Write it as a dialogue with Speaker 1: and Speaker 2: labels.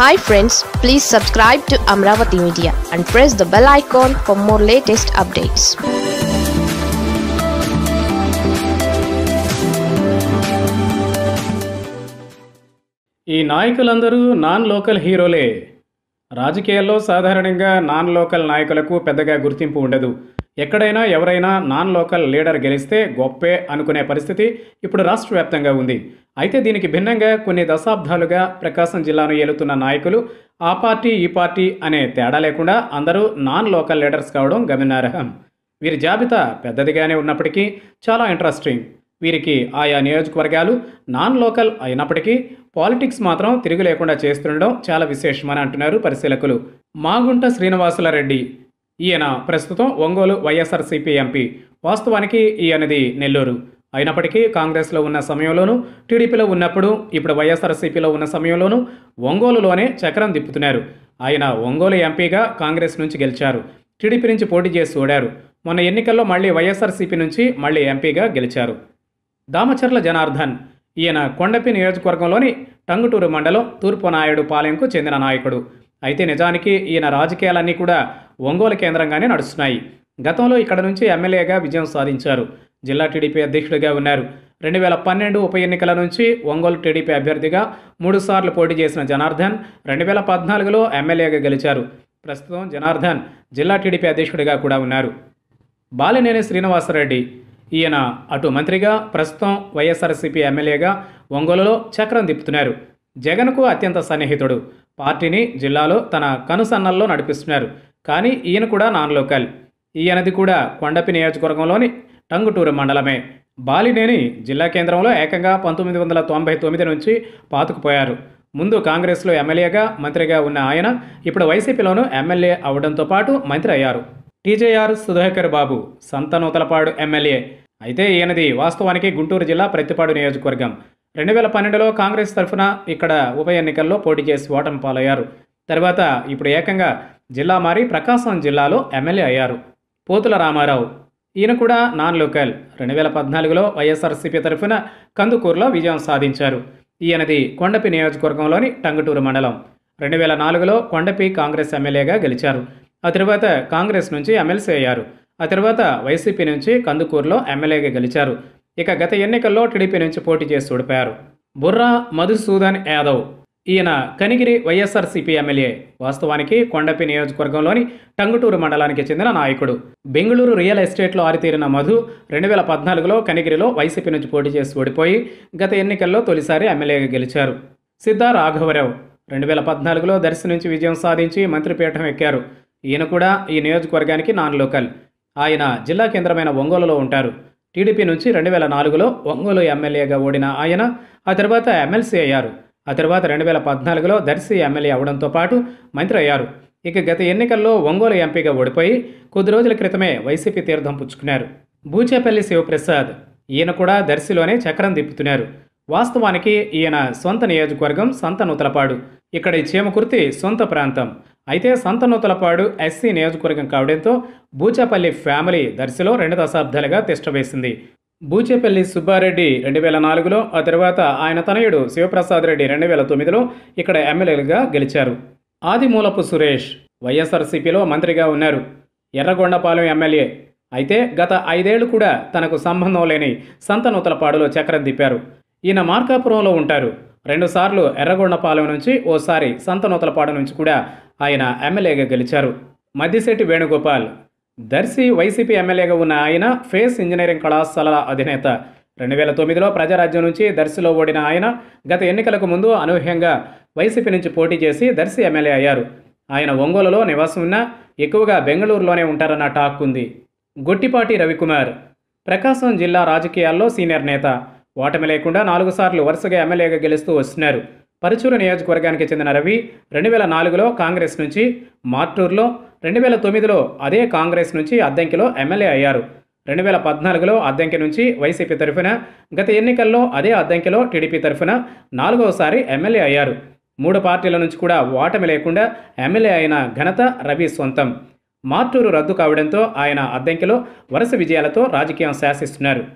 Speaker 1: hi friends please subscribe to Amaravati media and press the bell icon for more latest updates ఈ నాయకులందరూ non local హీరోలే రాజకీయాల్లో సాధారణంగా non local నాయకులకు పెద్దగా గుర్తింపు ఉండదు ఎక్కడైనా ఎవరైనా నాన్ లోకల్ లీడర్ గెలిస్తే గొప్పే అనుకునే పరిస్థితి ఇప్పుడు రాష్ట్ర వ్యాప్తంగా ఉంది అయితే దీనికి భిన్నంగా కొన్ని దశాబ్దాలుగా ప్రకాశం జిల్లాను ఏలుతున్న నాయకులు ఆ పార్టీ ఈ పార్టీ అనే తేడా లేకుండా అందరూ నాన్ లోకల్ లీడర్స్ కావడం గమనార్హం వీరి జాబితా పెద్దదిగానే ఉన్నప్పటికీ చాలా ఇంట్రెస్టింగ్ వీరికి ఆయా నియోజకవర్గాలు నాన్ లోకల్ అయినప్పటికీ పాలిటిక్స్ మాత్రం తిరిగి లేకుండా చేస్తుండడం చాలా విశేషమని అంటున్నారు పరిశీలకులు మాగుంట శ్రీనివాసుల రెడ్డి ఈయన ప్రస్తుతం ఒంగోలు వైఎస్ఆర్సీపీ ఎంపీ వాస్తవానికి ఈయనది నెల్లూరు అయినప్పటికీ కాంగ్రెస్లో ఉన్న సమయంలోనూ టీడీపీలో ఉన్నప్పుడు ఇప్పుడు వైఎస్ఆర్సీపీలో ఉన్న సమయంలోనూ ఒంగోలులోనే చక్రం దిప్పుతున్నారు ఆయన ఒంగోలు ఎంపీగా కాంగ్రెస్ నుంచి గెలిచారు టీడీపీ నుంచి పోటీ చేసి ఓడారు మొన్న ఎన్నికల్లో మళ్ళీ వైఎస్ఆర్సీపీ నుంచి మళ్ళీ ఎంపీగా గెలిచారు దామచర్ల జనార్దన్ ఈయన కొండపి నియోజకవర్గంలోని టంగుటూరు మండలం తూర్పు నాయుడు పాలెంకు చెందిన నాయకుడు అయితే నిజానికి ఈయన రాజకీయాలన్నీ కూడా ఒంగోలు కేంద్రంగానే నడుస్తున్నాయి గతంలో ఇక్కడ నుంచి ఎమ్మెల్యేగా విజయం సాధించారు జిల్లా టీడీపీ అధ్యక్షుడిగా ఉన్నారు రెండు వేల పన్నెండు ఉప ఎన్నికల నుంచి ఒంగోలు టీడీపీ అభ్యర్థిగా మూడుసార్లు పోటీ చేసిన జనార్దన్ రెండు వేల పద్నాలుగులో ఎమ్మెల్యేగా గెలిచారు ప్రస్తుతం జనార్దన్ జిల్లా టీడీపీ అధ్యక్షుడిగా కూడా ఉన్నారు బాలినేని శ్రీనివాసరెడ్డి ఈయన అటు మంత్రిగా ప్రస్తుతం వైఎస్ఆర్సీపీ ఎమ్మెల్యేగా ఒంగోలులో చక్రం దిప్పుతున్నారు జగన్కు అత్యంత సన్నిహితుడు పార్టీని జిల్లాలో తన కనుసన్నల్లో నడిపిస్తున్నారు కానీ ఈయన కూడా నాన్ లోకల్ ఈయనది కూడా కొండపి నియోజకవర్గంలోని టంగుటూరు మండలమే బాలినేని జిల్లా కేంద్రంలో ఏకంగా పంతొమ్మిది వందల తొంభై తొమ్మిది నుంచి పాతుకుపోయారు ముందు కాంగ్రెస్లో ఎమ్మెల్యేగా మంత్రిగా ఉన్న ఆయన ఇప్పుడు వైసీపీలోనూ ఎమ్మెల్యే అవడంతో పాటు మంత్రి అయ్యారు టీజేఆర్ సుధాకర్ బాబు సంతనూతలపాడు ఎమ్మెల్యే అయితే ఈయనది వాస్తవానికి గుంటూరు జిల్లా ప్రత్తిపాడు నియోజకవర్గం రెండు వేల పన్నెండులో కాంగ్రెస్ తరఫున ఇక్కడ ఉప ఎన్నికల్లో పోటీ చేసి ఓటమి పాలయ్యారు తర్వాత ఇప్పుడు ఏకంగా జిల్లా మారి ప్రకాశం జిల్లాలో ఎమ్మెల్యే అయ్యారు పోతుల రామారావు ఈయన కూడా నాన్ లోకల్ రెండు వేల పద్నాలుగులో వైఎస్ఆర్సీపీ తరఫున కందుకూరులో విజయం సాధించారు ఈయనది కొండపి నియోజకవర్గంలోని టంగుటూరు మండలం రెండు వేల నాలుగులో కొండపి కాంగ్రెస్ ఎమ్మెల్యేగా గెలిచారు ఆ తర్వాత కాంగ్రెస్ నుంచి ఎమ్మెల్సీ అయ్యారు ఆ తర్వాత వైసీపీ నుంచి కందుకూరులో ఎమ్మెల్యేగా గెలిచారు ఇక గత ఎన్నికల్లో టీడీపీ నుంచి పోటీ చేసి ఓడిపోయారు బుర్రా మధుసూదన్ యాదవ్ ఈయన కనిగిరి వైఎస్ఆర్సీపీ ఎమ్మెల్యే వాస్తవానికి కొండపి నియోజకవర్గంలోని టంగుటూరు మండలానికి చెందిన నాయకుడు బెంగళూరు రియల్ ఎస్టేట్లో ఆరితీరిన మధు రెండు వేల పద్నాలుగులో కనిగిరిలో వైసీపీ నుంచి పోటీ చేసి ఓడిపోయి గత ఎన్నికల్లో తొలిసారి ఎమ్మెల్యేగా గెలిచారు సిద్ధా రాఘవరావు రెండు వేల పద్నాలుగులో దర్శి నుంచి విజయం సాధించి మంత్రిపీఠం ఎక్కారు ఈయన కూడా ఈ నియోజకవర్గానికి నాన్ లోకల్ ఆయన జిల్లా కేంద్రమైన ఒంగోలులో ఉంటారు టీడీపీ నుంచి రెండు వేల నాలుగులో ఒంగోలు ఎమ్మెల్యేగా ఓడిన ఆయన ఆ తర్వాత ఎమ్మెల్సీ అయ్యారు ఆ తర్వాత రెండు వేల పద్నాలుగులో దర్శి ఎమ్మెల్యే అవడంతో పాటు మంత్రి అయ్యారు ఇక గత ఎన్నికల్లో ఒంగోలు ఎంపీగా ఓడిపోయి కొద్ది రోజుల క్రితమే వైసీపీ తీర్థం పుచ్చుకున్నారు బూచేపల్లి శివప్రసాద్ ఈయన కూడా దర్శిలోనే చక్రం తిప్పుతున్నారు వాస్తవానికి ఈయన సొంత నియోజకవర్గం సొంత నూతలపాడు ఇక్కడి చీమకుర్తి సొంత ప్రాంతం అయితే సంతనూతలపాడు ఎస్సీ నియోజకవర్గం కావడంతో బూచేపల్లి ఫ్యామిలీ దర్శిలో రెండు దశాబ్దాలుగా తిష్టవేసింది బూచేపల్లి సుబ్బారెడ్డి రెండు వేల నాలుగులో ఆ తర్వాత ఆయన తనయుడు శివప్రసాద్ రెడ్డి రెండు వేల తొమ్మిదిలో ఇక్కడ ఎమ్మెల్యేలుగా గెలిచారు ఆదిమూలపు సురేష్ వైఎస్ఆర్సీపీలో మంత్రిగా ఉన్నారు ఎర్రగొండపాలెం ఎమ్మెల్యే అయితే గత ఐదేళ్లు కూడా తనకు సంబంధం లేని సంతనూతలపాడులో చక్రం తిప్పారు ఈయన మార్కాపురంలో ఉంటారు రెండుసార్లు ఎర్రగొండపాలెం నుంచి ఓసారి సంతనూతలపాడు నుంచి కూడా ఆయన ఎమ్మెల్యేగా గెలిచారు మద్దిశెట్టి వేణుగోపాల్ దర్శి వైసీపీ ఎమ్మెల్యేగా ఉన్న ఆయన ఫేస్ ఇంజనీరింగ్ కళాశాల అధినేత రెండు వేల తొమ్మిదిలో ప్రజారాజ్యం నుంచి దర్శిలో ఓడిన ఆయన గత ఎన్నికలకు ముందు అనూహ్యంగా వైసీపీ నుంచి పోటీ చేసి దర్శి ఎమ్మెల్యే అయ్యారు ఆయన ఒంగోలులో నివాసం ఉన్న ఎక్కువగా బెంగళూరులోనే ఉంటారన్న టాక్ ఉంది గొట్టిపాటి రవికుమార్ ప్రకాశం జిల్లా రాజకీయాల్లో సీనియర్ నేత ఓటమి లేకుండా నాలుగు సార్లు వరుసగా ఎమ్మెల్యేగా గెలుస్తూ వస్తున్నారు పరుచూరు నియోజకవర్గానికి చెందిన రవి రెండు వేల నాలుగులో కాంగ్రెస్ నుంచి మార్టూర్లో రెండు వేల తొమ్మిదిలో అదే కాంగ్రెస్ నుంచి అద్దెంకిలో ఎమ్మెల్యే అయ్యారు రెండు వేల పద్నాలుగులో అద్దెంకి నుంచి వైసీపీ తరఫున గత ఎన్నికల్లో అదే అద్దెంకిలో టీడీపీ తరఫున నాలుగవసారి ఎమ్మెల్యే అయ్యారు మూడు పార్టీల నుంచి కూడా ఓటమి లేకుండా ఎమ్మెల్యే అయిన ఘనత రవి సొంతం మార్టూరు రద్దు కావడంతో ఆయన అద్దెంకిలో వరుస విజయాలతో రాజకీయం శాసిస్తున్నారు